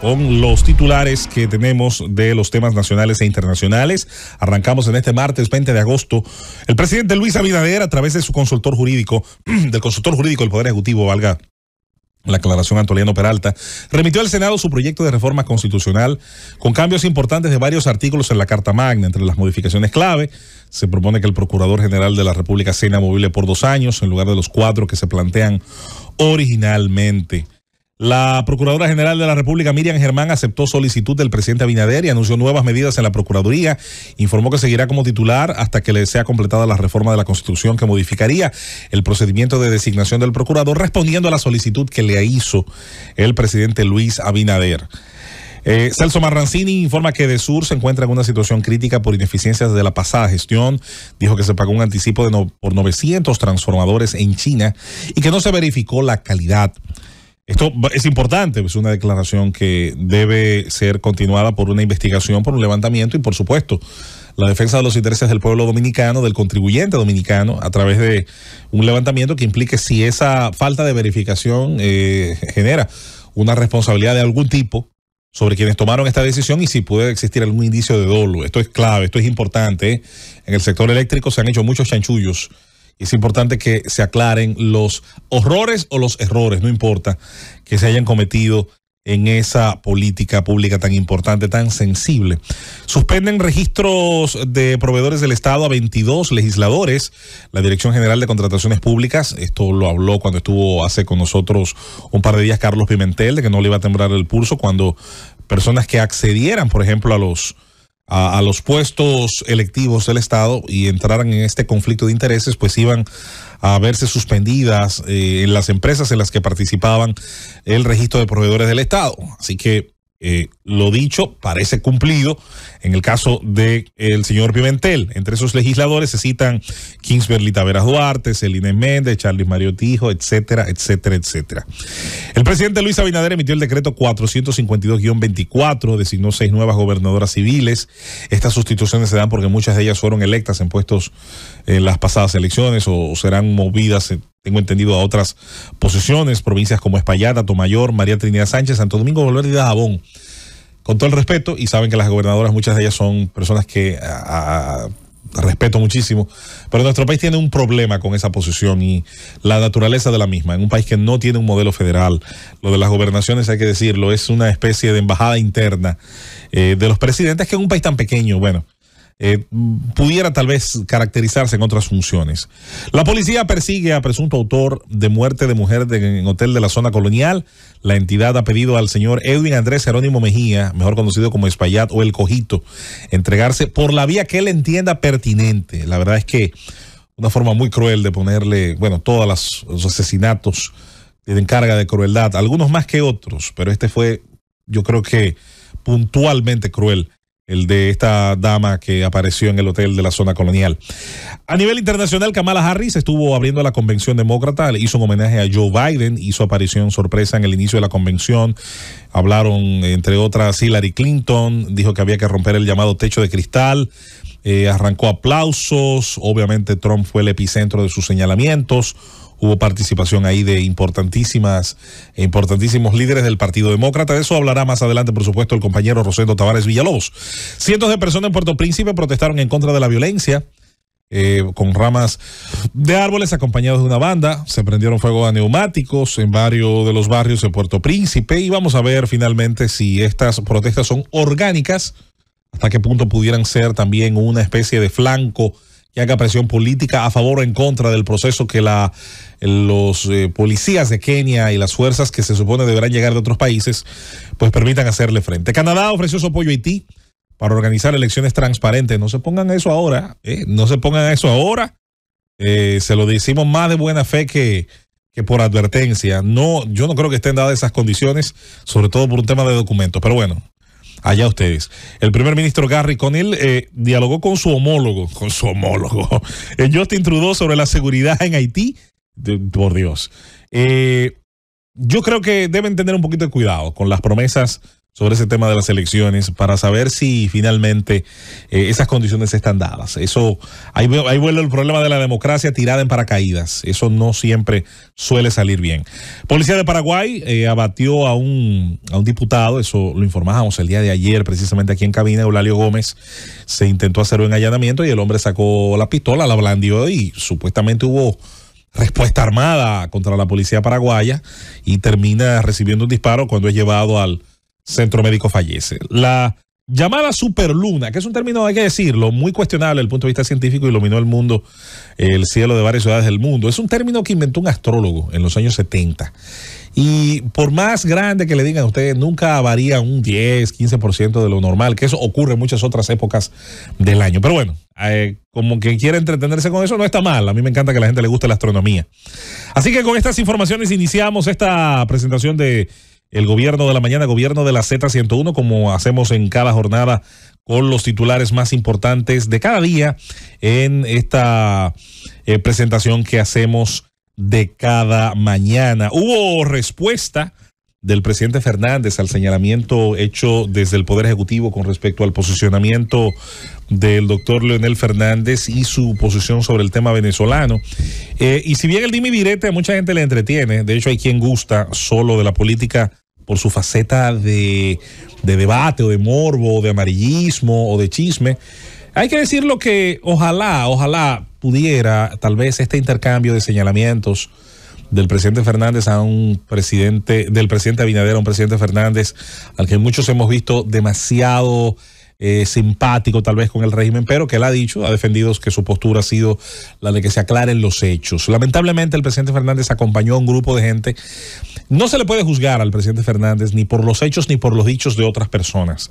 con los titulares que tenemos de los temas nacionales e internacionales. Arrancamos en este martes 20 de agosto. El presidente Luis Abinader, a través de su consultor jurídico, del consultor jurídico del Poder Ejecutivo, valga la aclaración Antoliano Peralta, remitió al Senado su proyecto de reforma constitucional con cambios importantes de varios artículos en la Carta Magna. Entre las modificaciones clave, se propone que el Procurador General de la República sea inamovible por dos años en lugar de los cuatro que se plantean originalmente. La Procuradora General de la República, Miriam Germán, aceptó solicitud del presidente Abinader y anunció nuevas medidas en la Procuraduría. Informó que seguirá como titular hasta que le sea completada la reforma de la Constitución que modificaría el procedimiento de designación del procurador, respondiendo a la solicitud que le hizo el presidente Luis Abinader. Eh, Celso Marrancini informa que de Sur se encuentra en una situación crítica por ineficiencias de la pasada gestión. Dijo que se pagó un anticipo de por 900 transformadores en China y que no se verificó la calidad. Esto es importante, es una declaración que debe ser continuada por una investigación, por un levantamiento y, por supuesto, la defensa de los intereses del pueblo dominicano, del contribuyente dominicano, a través de un levantamiento que implique si esa falta de verificación eh, genera una responsabilidad de algún tipo sobre quienes tomaron esta decisión y si puede existir algún indicio de dolo. Esto es clave, esto es importante. ¿eh? En el sector eléctrico se han hecho muchos chanchullos es importante que se aclaren los horrores o los errores, no importa, que se hayan cometido en esa política pública tan importante, tan sensible. Suspenden registros de proveedores del Estado a 22 legisladores. La Dirección General de Contrataciones Públicas, esto lo habló cuando estuvo hace con nosotros un par de días Carlos Pimentel, de que no le iba a temblar el pulso cuando personas que accedieran, por ejemplo, a los a, los puestos electivos del Estado y entraran en este conflicto de intereses, pues iban a verse suspendidas eh, en las empresas en las que participaban el registro de proveedores del Estado. Así que eh, lo dicho parece cumplido. En el caso del señor Pimentel, entre esos legisladores se citan Kingsberly Taveras Duarte, Celine Méndez, Charly Mario Tijo, etcétera, etcétera, etcétera. El presidente Luis Abinader emitió el decreto 452-24, designó seis nuevas gobernadoras civiles. Estas sustituciones se dan porque muchas de ellas fueron electas en puestos en las pasadas elecciones o serán movidas en tengo entendido, a otras posiciones, provincias como Espaillat, Tomayor, María Trinidad Sánchez, Santo Domingo, Bolívar y Dajabón. Con todo el respeto, y saben que las gobernadoras, muchas de ellas son personas que respeto muchísimo, pero nuestro país tiene un problema con esa posición y la naturaleza de la misma. En un país que no tiene un modelo federal, lo de las gobernaciones, hay que decirlo, es una especie de embajada interna eh, de los presidentes, que en un país tan pequeño, bueno, eh, pudiera tal vez caracterizarse en otras funciones. La policía persigue a presunto autor de muerte de mujer en hotel de la zona colonial. La entidad ha pedido al señor Edwin Andrés Jerónimo Mejía, mejor conocido como Espaillat o El Cojito, entregarse por la vía que él entienda pertinente. La verdad es que una forma muy cruel de ponerle, bueno, todos los asesinatos tienen carga de crueldad, algunos más que otros, pero este fue, yo creo que puntualmente cruel el de esta dama que apareció en el hotel de la zona colonial. A nivel internacional, Kamala Harris estuvo abriendo la convención demócrata, le hizo un homenaje a Joe Biden, hizo aparición sorpresa en el inicio de la convención, hablaron entre otras Hillary Clinton, dijo que había que romper el llamado techo de cristal, eh, arrancó aplausos, obviamente Trump fue el epicentro de sus señalamientos hubo participación ahí de importantísimas, importantísimos líderes del Partido Demócrata. De eso hablará más adelante, por supuesto, el compañero Rosendo Tavares Villalobos. Cientos de personas en Puerto Príncipe protestaron en contra de la violencia. Eh, con ramas de árboles acompañados de una banda, se prendieron fuego a neumáticos en varios de los barrios de Puerto Príncipe y vamos a ver finalmente si estas protestas son orgánicas, hasta qué punto pudieran ser también una especie de flanco que haga presión política a favor o en contra del proceso que la, eh, los eh, policías de Kenia y las fuerzas que se supone deberán llegar de otros países, pues permitan hacerle frente. Canadá ofreció su apoyo a Haití para organizar elecciones transparentes. No se pongan eso ahora, eh, no se pongan eso ahora. se lo decimos más de buena fe que, por advertencia. No, yo no creo que estén dadas esas condiciones, sobre todo por un tema de documentos. Pero bueno, allá ustedes. El primer ministro Gary Connell eh, dialogó con su homólogo, con su homólogo, el Justin Trudeau sobre la seguridad en Haití. por Dios. Eh, yo creo que deben tener un poquito de cuidado con las promesas sobre ese tema de las elecciones para saber si finalmente eh, esas condiciones están dadas. Eso, ahí, ahí, vuelve el problema de la democracia tirada en paracaídas. Eso no siempre suele salir bien. Policía de Paraguay eh, abatió a un, a un diputado, eso lo informábamos el día de ayer precisamente aquí en cabina, Eulalio Gómez se intentó hacer un allanamiento y el hombre sacó la pistola, la blandió y supuestamente hubo respuesta armada contra la policía paraguaya y termina recibiendo un disparo cuando es llevado al centro médico fallece. La llamada superluna, que es un término, hay que decirlo, muy cuestionable desde el punto de vista científico, iluminó el mundo, el cielo de varias ciudades del mundo. Es un término que inventó un astrólogo en los años 70. Y por más grande que le digan a ustedes, nunca varía un 10, 15% de lo normal, que eso ocurre en muchas otras épocas del año. Pero bueno, eh, como quien quiere entretenerse con eso, no está mal. A mí me encanta que a la gente le guste la astronomía. Así que con estas informaciones iniciamos esta presentación de el gobierno de la mañana, gobierno de la Z101, como hacemos en cada jornada con los titulares más importantes de cada día en esta eh, presentación que hacemos de cada mañana. Hubo respuesta del presidente Fernández al señalamiento hecho desde el Poder Ejecutivo con respecto al posicionamiento del doctor Leonel Fernández y su posición sobre el tema venezolano. Eh, y si bien el Dimi Virete a mucha gente le entretiene, de hecho hay quien gusta solo de la política por su faceta de, debate o de morbo, o de amarillismo o de chisme, hay que decir lo que ojalá, ojalá pudiera tal vez este intercambio de señalamientos del presidente Fernández a un presidente, del presidente Abinader a un presidente Fernández, al que muchos hemos visto demasiado eh, simpático tal vez con el régimen, pero que él ha dicho, ha defendido que su postura ha sido la de que se aclaren los hechos. Lamentablemente el presidente Fernández acompañó a un grupo de gente. No se le puede juzgar al presidente Fernández ni por los hechos ni por los dichos de otras personas.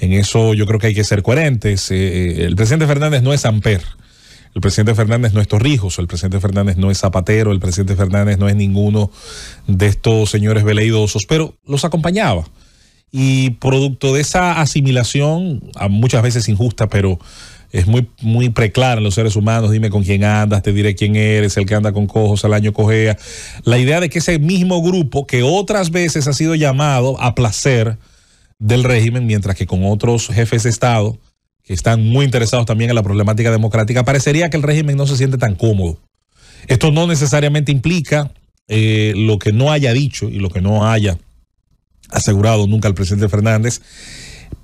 En eso yo creo que hay que ser coherentes. Eh, eh, el presidente Fernández no es Amper. El presidente Fernández no es Torrijos, el presidente Fernández no es Zapatero, el presidente Fernández no es ninguno de estos señores veleidosos, pero los acompañaba y producto de esa asimilación, muchas veces injusta, pero es muy, muy preclara en los seres humanos, dime con quién andas, te diré quién eres, el que anda con cojos al año cojea, la idea de que ese mismo grupo que otras veces ha sido llamado a placer del régimen, mientras que con otros jefes de Estado, que están muy interesados también en la problemática democrática, parecería que el régimen no se siente tan cómodo. Esto no necesariamente implica eh, lo que no haya dicho y lo que no haya asegurado nunca al presidente Fernández,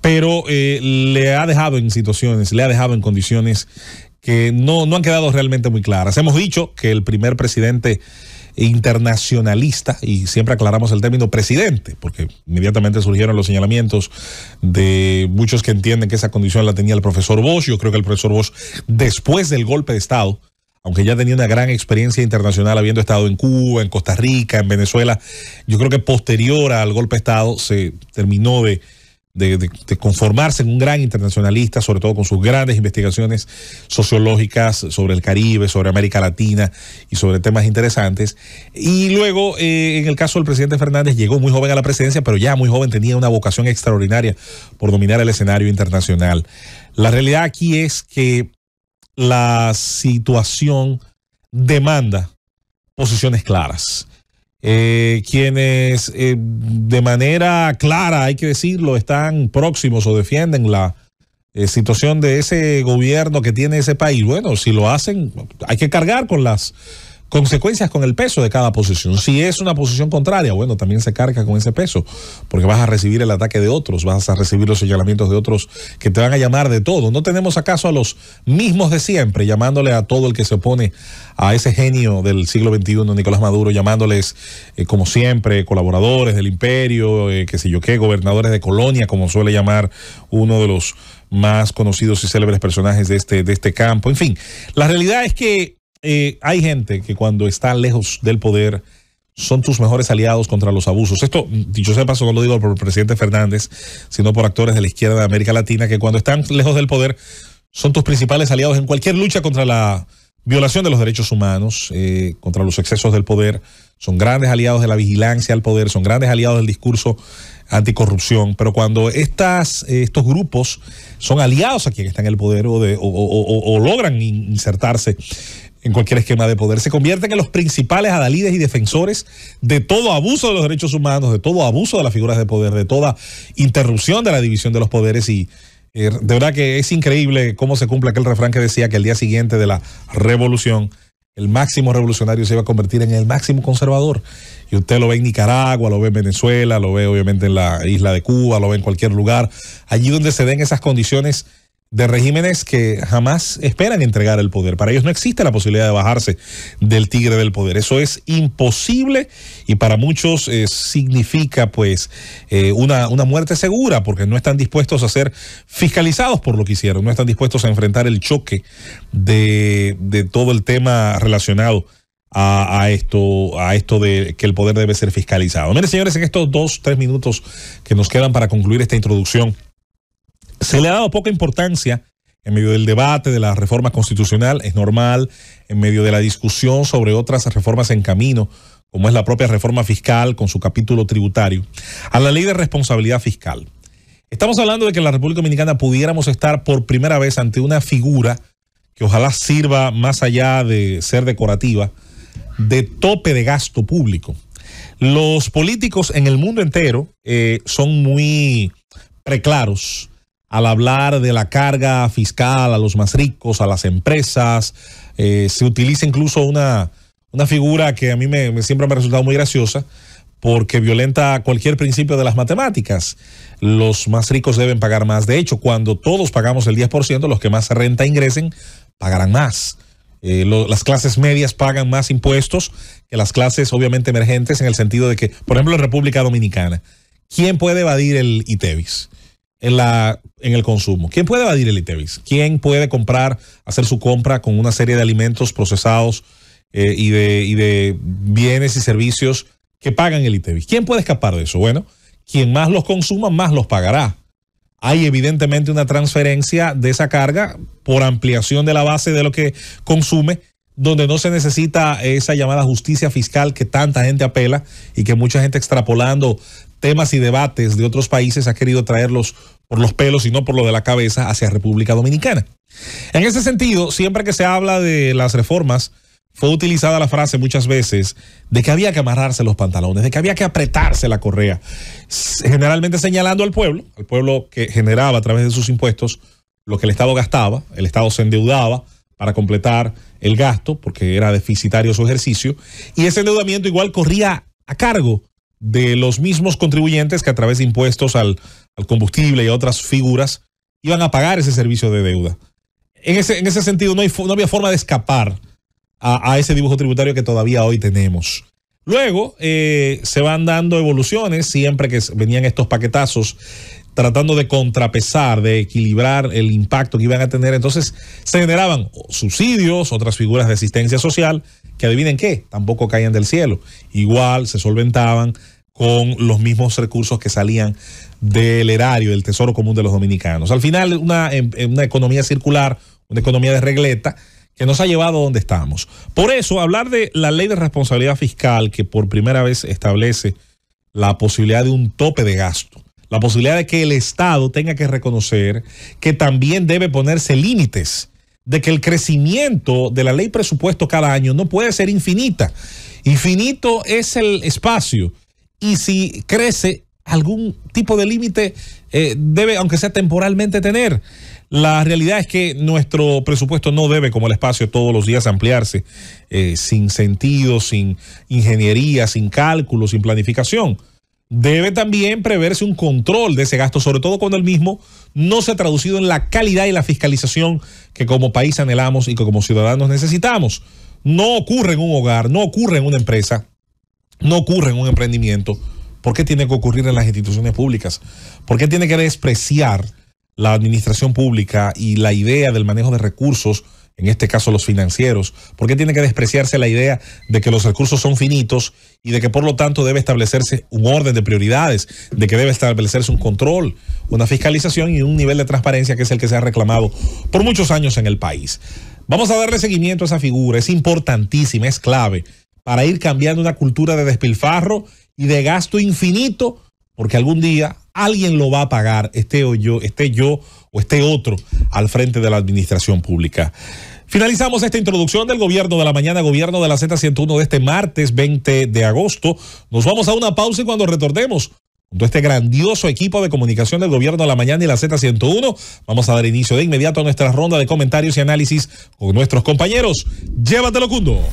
pero eh, le ha dejado en situaciones, le ha dejado en condiciones que no, no han quedado realmente muy claras. Hemos dicho que el primer presidente internacionalista, y siempre aclaramos el término presidente, porque inmediatamente surgieron los señalamientos de muchos que entienden que esa condición la tenía el profesor Bosch. Yo creo que el profesor Bosch, después del golpe de Estado, aunque ya tenía una gran experiencia internacional habiendo estado en Cuba, en Costa Rica, en Venezuela, yo creo que posterior al golpe de Estado se terminó de, conformarse en un gran internacionalista, sobre todo con sus grandes investigaciones sociológicas sobre el Caribe, sobre América Latina y sobre temas interesantes. Y luego, eh, en el caso del presidente Fernández, llegó muy joven a la presidencia, pero ya muy joven tenía una vocación extraordinaria por dominar el escenario internacional. La realidad aquí es que la situación demanda posiciones claras. Eh, quienes eh, de manera clara, hay que decirlo, están próximos o defienden la eh, situación de ese gobierno que tiene ese país. Bueno, si lo hacen, hay que cargar con las consecuencias con el peso de cada posición. Si es una posición contraria, bueno, también se carga con ese peso, porque vas a recibir el ataque de otros, vas a recibir los señalamientos de otros que te van a llamar de todo. No tenemos acaso a los mismos de siempre llamándole a todo el que se opone a ese genio del siglo XXI, Nicolás Maduro, llamándoles, eh, como siempre, colaboradores del imperio, que eh, qué sé yo qué, gobernadores de colonia, como suele llamar uno de los más conocidos y célebres personajes de este, de este campo. En fin, la realidad es que eh, hay gente que cuando está lejos del poder son tus mejores aliados contra los abusos. Esto, dicho sea paso, no lo digo por el presidente Fernández, sino por actores de la izquierda de América Latina, que cuando están lejos del poder son tus principales aliados en cualquier lucha contra la violación de los derechos humanos, eh, contra los excesos del poder. Son grandes aliados de la vigilancia al poder, son grandes aliados del discurso anticorrupción. Pero cuando eh, estos grupos son aliados a quien está en el poder o logran insertarse en cualquier esquema de poder. Se convierten en los principales adalides y defensores de todo abuso de los derechos humanos, de todo abuso de las figuras de poder, de toda interrupción de la división de los poderes y eh, de verdad que es increíble cómo se cumple aquel refrán que decía que el día siguiente de la revolución el máximo revolucionario se iba a convertir en el máximo conservador. Y usted lo ve en Nicaragua, lo ve en Venezuela, lo ve obviamente en la isla de Cuba, lo ve en cualquier lugar. Allí donde se den esas condiciones de regímenes que jamás esperan entregar el poder. Para ellos no existe la posibilidad de bajarse del tigre del poder. Eso es imposible y para muchos eh, significa pues eh, una, muerte segura porque no están dispuestos a ser fiscalizados por lo que hicieron, no están dispuestos a enfrentar el choque de, todo el tema relacionado. A, esto, a esto de que el poder debe ser fiscalizado. Miren, señores, en estos dos, tres minutos que nos quedan para concluir esta introducción se le ha dado poca importancia en medio del debate de la reforma constitucional, es normal, en medio de la discusión sobre otras reformas en camino, como es la propia reforma fiscal con su capítulo tributario, a la ley de responsabilidad fiscal. Estamos hablando de que en la República Dominicana pudiéramos estar por primera vez ante una figura que ojalá sirva más allá de ser decorativa, de tope de gasto público. Los políticos en el mundo entero eh, son muy preclaros al hablar de la carga fiscal a los más ricos, a las empresas. Eh, se utiliza incluso una, figura que a mí me, siempre me ha resultado muy graciosa porque violenta cualquier principio de las matemáticas. Los más ricos deben pagar más. De hecho, cuando todos pagamos el 10%, los que más renta ingresen pagarán más. Eh, las clases medias pagan más impuestos que las clases obviamente emergentes en el sentido de que, por ejemplo, en República Dominicana, ¿quién puede evadir el ITEVIS? en, la, en el consumo. ¿Quién puede evadir el ITEVIS? ¿Quién puede comprar, hacer su compra con una serie de alimentos procesados eh, y, de, bienes y servicios que pagan el ITEVIS? ¿Quién puede escapar de eso? Bueno, quien más los consuma, más los pagará. Hay evidentemente una transferencia de esa carga por ampliación de la base de lo que consume, donde no se necesita esa llamada justicia fiscal que tanta gente apela y que mucha gente extrapolando temas y debates de otros países ha querido traerlos por los pelos y no por lo de la cabeza hacia República Dominicana. En ese sentido, siempre que se habla de las reformas, fue utilizada la frase muchas veces de que había que amarrarse los pantalones, de que había que apretarse la correa, generalmente señalando al pueblo, al pueblo que generaba a través de sus impuestos lo que el Estado gastaba, el Estado se endeudaba para completar el gasto, porque era deficitario su ejercicio, y ese endeudamiento igual corría a cargo de los mismos contribuyentes que a través de impuestos al, combustible y otras figuras iban a pagar ese servicio de deuda. En ese, sentido, no, no había forma de escapar a, ese dibujo tributario que todavía hoy tenemos. Luego eh, se van dando evoluciones, siempre que venían estos paquetazos, tratando de contrapesar, de equilibrar el impacto que iban a tener. Entonces se generaban subsidios, otras figuras de asistencia social que adivinen qué, tampoco caían del cielo. Igual se solventaban con los mismos recursos que salían del erario, del tesoro común de los dominicanos. Al final, una, em, em, una economía circular, una economía de regleta que nos ha llevado a donde estamos. Por eso, hablar de la ley de responsabilidad fiscal que por primera vez establece la posibilidad de un tope de gasto, la posibilidad de que el Estado tenga que reconocer que también debe ponerse límites de que el crecimiento de la ley presupuesto cada año no puede ser infinita. Infinito es el espacio. Y si crece, algún tipo de límite eh, debe, aunque sea temporalmente, tener. La realidad es que nuestro presupuesto no debe, como el espacio, todos los días ampliarse, eh, sin sentido, sin ingeniería, sin cálculo, sin planificación debe también preverse un control de ese gasto, sobre todo cuando el mismo no se ha traducido en la calidad y la fiscalización que como país anhelamos y que como ciudadanos necesitamos. No ocurre en un hogar, no ocurre en una empresa, no ocurre en un emprendimiento. ¿Por qué tiene que ocurrir en las instituciones públicas? ¿Por qué tiene que despreciar la administración pública y la idea del manejo de recursos en este caso los financieros? porque tiene que despreciarse la idea de que los recursos son finitos y de que por lo tanto debe establecerse un orden de prioridades, de que debe establecerse un control, una fiscalización y un nivel de transparencia que es el que se ha reclamado por muchos años en el país? Vamos a darle seguimiento a esa figura, es importantísima, es clave para ir cambiando una cultura de despilfarro y de gasto infinito, porque algún día alguien lo va a pagar, esté yo, esté yo o esté otro al frente de la administración pública. Finalizamos esta introducción del gobierno de la mañana, gobierno de la Z101 de este martes 20 de agosto. Nos vamos a una pausa y cuando retornemos, junto a este grandioso equipo de comunicación del gobierno de la mañana y la Z101, vamos a dar inicio de inmediato a nuestra ronda de comentarios y análisis con nuestros compañeros. Llévatelo, Cundo.